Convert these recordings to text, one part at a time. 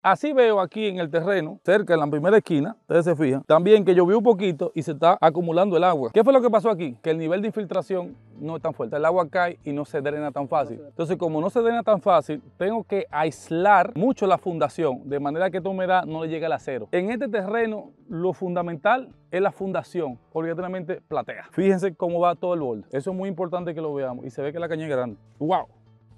Así veo aquí en el terreno, cerca de la primera esquina, ustedes se fijan, también que llovió un poquito y se está acumulando el agua. ¿Qué fue lo que pasó aquí? Que el nivel de infiltración no es tan fuerte, el agua cae y no se drena tan fácil. Entonces, como no se drena tan fácil, tengo que aislar mucho la fundación, de manera que esta humedad no le llegue al acero. En este terreno, lo fundamental es la fundación, obligatoriamente platea. Fíjense cómo va todo el borde. Eso es muy importante que lo veamos y se ve que la caña es grande. ¡Wow!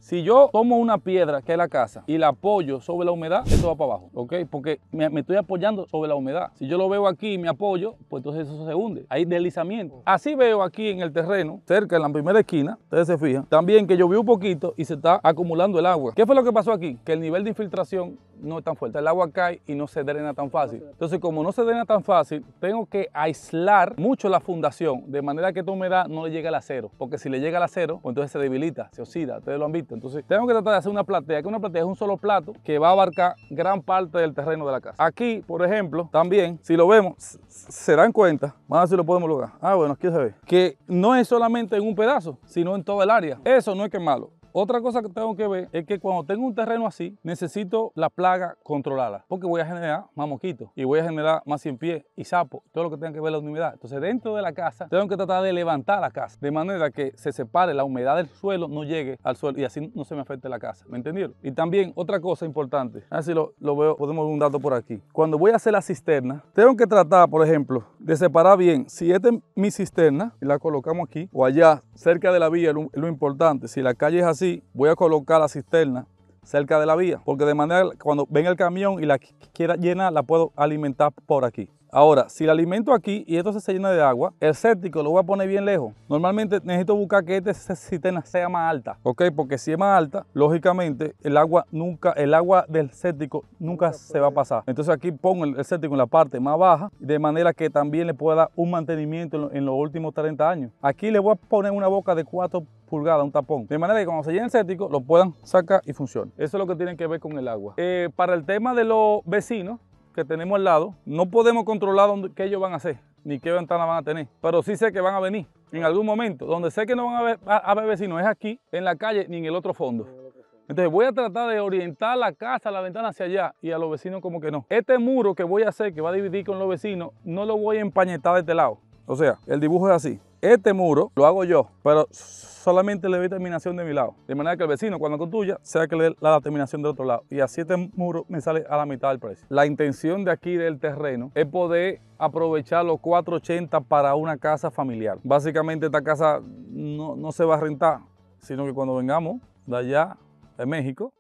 Si yo tomo una piedra que es la casa y la apoyo sobre la humedad, esto va para abajo, ¿ok? Porque me, estoy apoyando sobre la humedad. Si yo lo veo aquí y me apoyo, pues entonces eso se hunde. Hay deslizamiento. Así veo aquí en el terreno, cerca en la primera esquina, ustedes se fijan, también que llovió un poquito y se está acumulando el agua. ¿Qué fue lo que pasó aquí? Que el nivel de infiltración no es tan fuerte. El agua cae y no se drena tan fácil. Entonces, como no se drena tan fácil, tengo que aislar mucho la fundación, de manera que esta humedad no le llegue al acero. Porque si le llega al acero, pues entonces se debilita, se oxida. Ustedes lo han visto. Entonces, tengo que tratar de hacer una platea, que una platea es un solo plato que va a abarcar gran parte del terreno de la casa. Aquí, por ejemplo, también, si lo vemos, se dan cuenta. Vamos a ver si lo podemos lograr. Ah, bueno, aquí se ve. Que no es solamente en un pedazo, sino en todo el área. Eso no es que es malo. Otra cosa que tengo que ver es que cuando tengo un terreno así, necesito la plaga controlada porque voy a generar más mosquitos y voy a generar más cien pies y sapo. todo lo que tenga que ver la humedad. Entonces, dentro de la casa, tengo que tratar de levantar la casa, de manera que se separe la humedad del suelo, no llegue al suelo y así no se me afecte la casa. ¿Me entendieron? Y también otra cosa importante, así lo, lo veo, podemos ver un dato por aquí. Cuando voy a hacer la cisterna, tengo que tratar, por ejemplo, de separar bien. Si esta es mi cisterna, y la colocamos aquí o allá, cerca de la vía, lo, lo importante, si la calle es así, voy a colocar la cisterna cerca de la vía, porque de manera cuando venga el camión y la quiera llenar, la puedo alimentar por aquí. Ahora, si el alimento aquí y esto se llena de agua, el céptico lo voy a poner bien lejos. Normalmente necesito buscar que este cisterna sea más alta, ¿ok? Porque si es más alta, lógicamente el agua nunca, el agua del céptico nunca, se va a pasar. Entonces aquí pongo el, céptico en la parte más baja, de manera que también le pueda dar un mantenimiento en, los últimos 30 años. Aquí le voy a poner una boca de 4 pulgadas, un tapón. De manera que cuando se llene el séptico, lo puedan sacar y funcione. Eso es lo que tiene que ver con el agua. Eh, para el tema de los vecinos, tenemos al lado, no podemos controlar dónde, qué ellos van a hacer, ni qué ventana van a tener, pero sí sé que van a venir en algún momento. Donde sé que no van a, ver, a, ver vecinos es aquí, en la calle, ni en el otro fondo. Entonces voy a tratar de orientar la casa, la ventana hacia allá y a los vecinos como que no. Este muro que voy a hacer, que va a dividir con los vecinos, no lo voy a empañetar de este lado. O sea, el dibujo es así. Este muro lo hago yo, pero solamente le doy terminación de mi lado. De manera que el vecino cuando construya, sea que le dé la terminación del otro lado. Y así este muro me sale a la mitad del precio. La intención de aquí del terreno es poder aprovechar los 480 para una casa familiar. Básicamente esta casa no, se va a rentar, sino que cuando vengamos de allá, de México,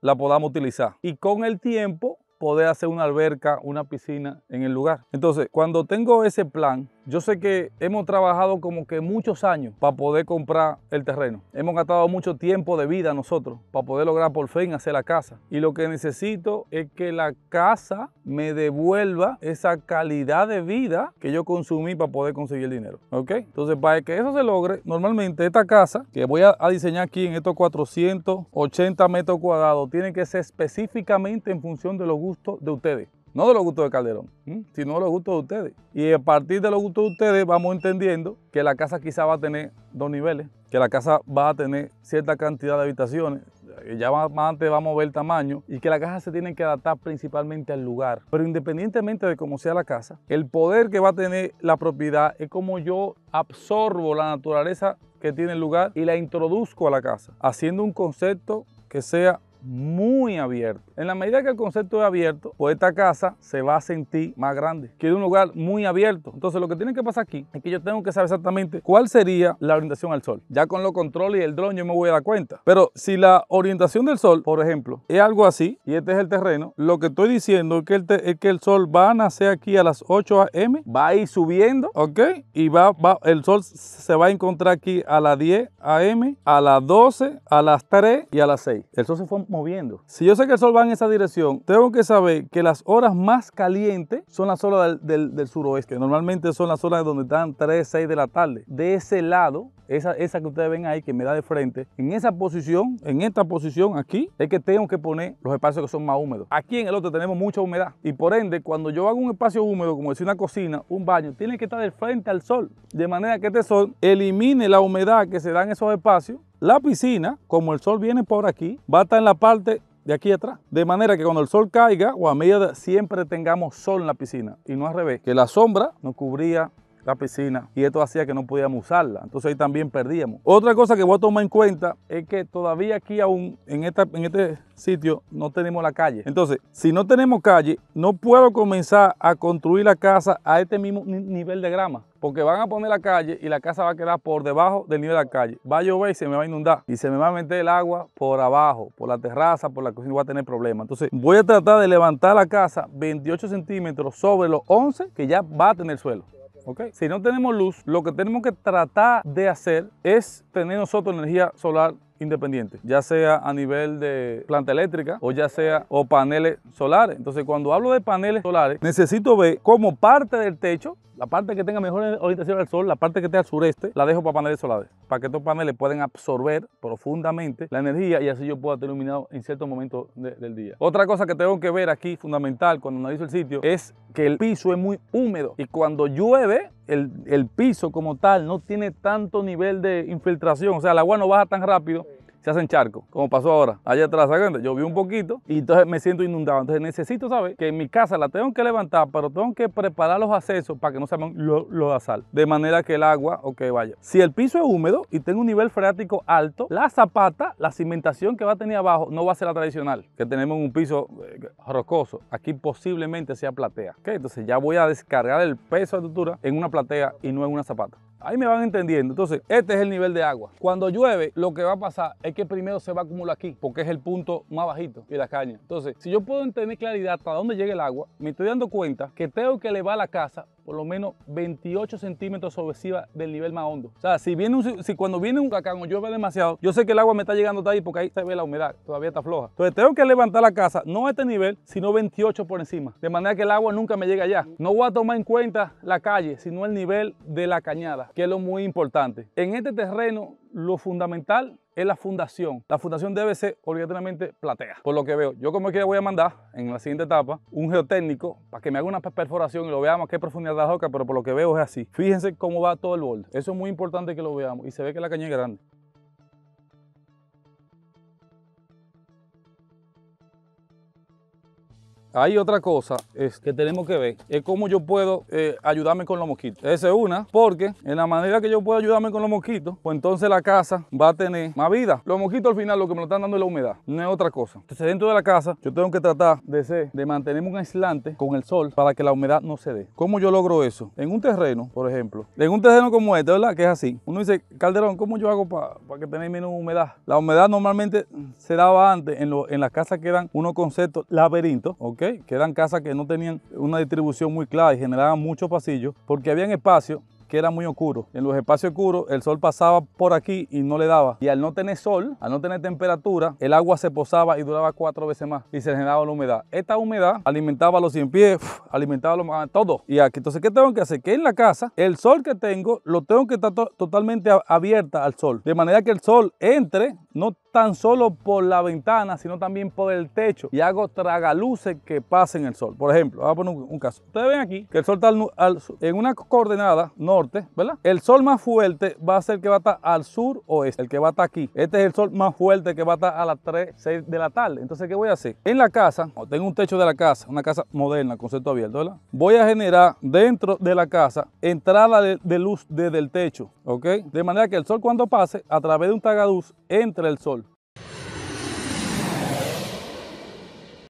La podamos utilizar. Y con el tiempo poder hacer una alberca, una piscina en el lugar. Entonces, cuando tengo ese plan, yo sé que hemos trabajado como que muchos años para poder comprar el terreno. Hemos gastado mucho tiempo de vida nosotros para poder lograr por fin hacer la casa. Y lo que necesito es que la casa me devuelva esa calidad de vida que yo consumí para poder conseguir el dinero. ¿Ok? Entonces, para que eso se logre, normalmente esta casa que voy a, a diseñar aquí en estos 480 metros cuadrados tiene que ser específicamente en función de los gustos de ustedes no de los gustos de Calderón, sino de los gustos de ustedes. Y a partir de los gustos de ustedes vamos entendiendo que la casa quizá va a tener dos niveles, que la casa va a tener cierta cantidad de habitaciones, eh, ya más antes vamos a ver el tamaño, y que la casa se tiene que adaptar principalmente al lugar. Pero independientemente de cómo sea la casa, el poder que va a tener la propiedad es como yo absorbo la naturaleza que tiene el lugar y la introduzco a la casa, haciendo un concepto que sea muy abierto. En la medida que el concepto es abierto, pues esta casa se va a sentir más grande. es un lugar muy abierto. Entonces lo que tiene que pasar aquí es que yo tengo que saber exactamente cuál sería la orientación al sol. Ya con los controles y el dron yo me voy a dar cuenta. Pero si la orientación del sol, por ejemplo, es algo así y este es el terreno, lo que estoy diciendo es que el, es que el sol va a nacer aquí a las 8 a.m., va a ir subiendo, ¿ok? Y va, va, el sol se va a encontrar aquí a las 10 a.m., a las 12, a las 3 y a las 6. El sol se fue moviendo si yo sé que el sol va en esa dirección, tengo que saber que las horas más calientes son las horas del, suroeste. normalmente son las horas donde están 3, 6 de la tarde. De ese lado, esa, esa, que ustedes ven ahí que me da de frente, en esa posición, en esta posición aquí, es que tengo que poner los espacios que son más húmedos. Aquí en el otro tenemos mucha humedad y por ende, cuando yo hago un espacio húmedo, como decir una cocina, un baño, tiene que estar de frente al sol, de manera que este sol elimine la humedad que se da en esos espacios. La piscina, como el sol viene por aquí, va a estar en la parte de aquí atrás. De manera que cuando el sol caiga o a medida siempre tengamos sol en la piscina y no al revés, que la sombra nos cubría la piscina y esto hacía que no podíamos usarla. Entonces ahí también perdíamos. Otra cosa que voy a tomar en cuenta es que todavía aquí aún en, en este sitio no tenemos la calle. Entonces, si no tenemos calle, no puedo comenzar a construir la casa a este mismo nivel de grama porque van a poner la calle y la casa va a quedar por debajo del nivel de la calle. Va a llover y se me va a inundar y se me va a meter el agua por abajo, por la terraza, por la cocina, voy a tener problemas. Entonces voy a tratar de levantar la casa 28 centímetros sobre los 11 que ya va a tener suelo. Si no tenemos luz, lo que tenemos que tratar de hacer es tener nosotros energía solar independiente, ya sea a nivel de planta eléctrica o ya sea o paneles solares. Entonces, cuando hablo de paneles solares, necesito ver cómo parte del techo la parte que tenga mejor orientación al sol, la parte que esté al sureste, la dejo para paneles solares, para que estos paneles puedan absorber profundamente la energía y así yo pueda estar iluminado en ciertos momentos del día. Otra cosa que tengo que ver aquí, fundamental, cuando analizo el sitio, es que el piso es muy húmedo y cuando llueve, el, el piso como tal no tiene tanto nivel de infiltración, o sea, el agua no baja tan rápido se hacen charcos, como pasó ahora. Allá atrás, yo vi un poquito y entonces me siento inundado. Entonces necesito saber que en mi casa la tengo que levantar, pero tengo que preparar los accesos para que no se hagan los lo de sal, de manera que el agua o que vaya. Si el piso es húmedo y tengo un nivel freático alto, la zapata, la cimentación que va a tener abajo no va a ser la tradicional, que tenemos un piso eh, rocoso. Aquí posiblemente sea platea. ¿Okay? Entonces ya voy a descargar el peso de altura en una platea y no en una zapata. Ahí me van entendiendo. Entonces, este es el nivel de agua. Cuando llueve, lo que va a pasar es que primero se va a acumular aquí, porque es el punto más bajito de la caña. Entonces, si yo puedo entender claridad hasta dónde llega el agua, me estoy dando cuenta que tengo que elevar la casa por lo menos 28 centímetros sobre del nivel más hondo. O sea, si, viene si cuando viene un cacán o llueve demasiado, yo sé que el agua me está llegando hasta ahí porque ahí se ve la humedad, todavía está floja. Entonces tengo que levantar la casa, no a este nivel, sino 28 por encima. De manera que el agua nunca me llegue allá. No voy a tomar en cuenta la calle, sino el nivel de la cañada, que es lo muy importante. En este terreno, lo fundamental es la fundación. La fundación debe ser obligatoriamente platea. Por lo que veo, yo como que voy a mandar en la siguiente etapa un geotécnico para que me haga una perforación y lo veamos a qué profundidad da la roca, pero por lo que veo es así. Fíjense cómo va todo el borde. Eso es muy importante que lo veamos y se ve que la caña es grande. Hay otra cosa es que tenemos que ver, es cómo yo puedo eh, ayudarme con los mosquitos. Esa es una, porque en la manera que yo puedo ayudarme con los mosquitos, pues entonces la casa va a tener más vida. Los mosquitos al final lo que me lo están dando es la humedad, no es otra cosa. Entonces dentro de la casa yo tengo que tratar de ser, de mantener un aislante con el sol para que la humedad no se dé. ¿Cómo yo logro eso? En un terreno, por ejemplo, en un terreno como este, ¿verdad? Que es así. Uno dice, Calderón, ¿cómo yo hago para que tenga menos humedad? La humedad normalmente se daba antes, en, en las casas que eran unos conceptos laberintos, ¿ok? Quedan que eran casas que no tenían una distribución muy clara y generaban muchos pasillos, porque había espacios que era muy oscuro. En los espacios oscuros el sol pasaba por aquí y no le daba. Y al no tener sol, al no tener temperatura, el agua se posaba y duraba cuatro veces más y se generaba la humedad. Esta humedad alimentaba los 100 pies, alimentaba los, todo. Y aquí, entonces, ¿qué tengo que hacer? Que en la casa, el sol que tengo, lo tengo que estar totalmente abierta al sol. De manera que el sol entre, no tan solo por la ventana, sino también por el techo y hago tragaluces que pasen el sol. Por ejemplo, vamos a poner un, caso. Ustedes ven aquí que el sol está en una coordenada norte, ¿verdad? El sol más fuerte va a ser el que va a estar al sur oeste, el que va a estar aquí. Este es el sol más fuerte que va a estar a las 3, 6 de la tarde. Entonces, ¿qué voy a hacer? En la casa, tengo un techo de la casa, una casa moderna, concepto abierto, ¿verdad? Voy a generar dentro de la casa entrada de, luz desde el techo, ¿ok? De manera que el sol cuando pase, a través de un tragaluz, entre el sol.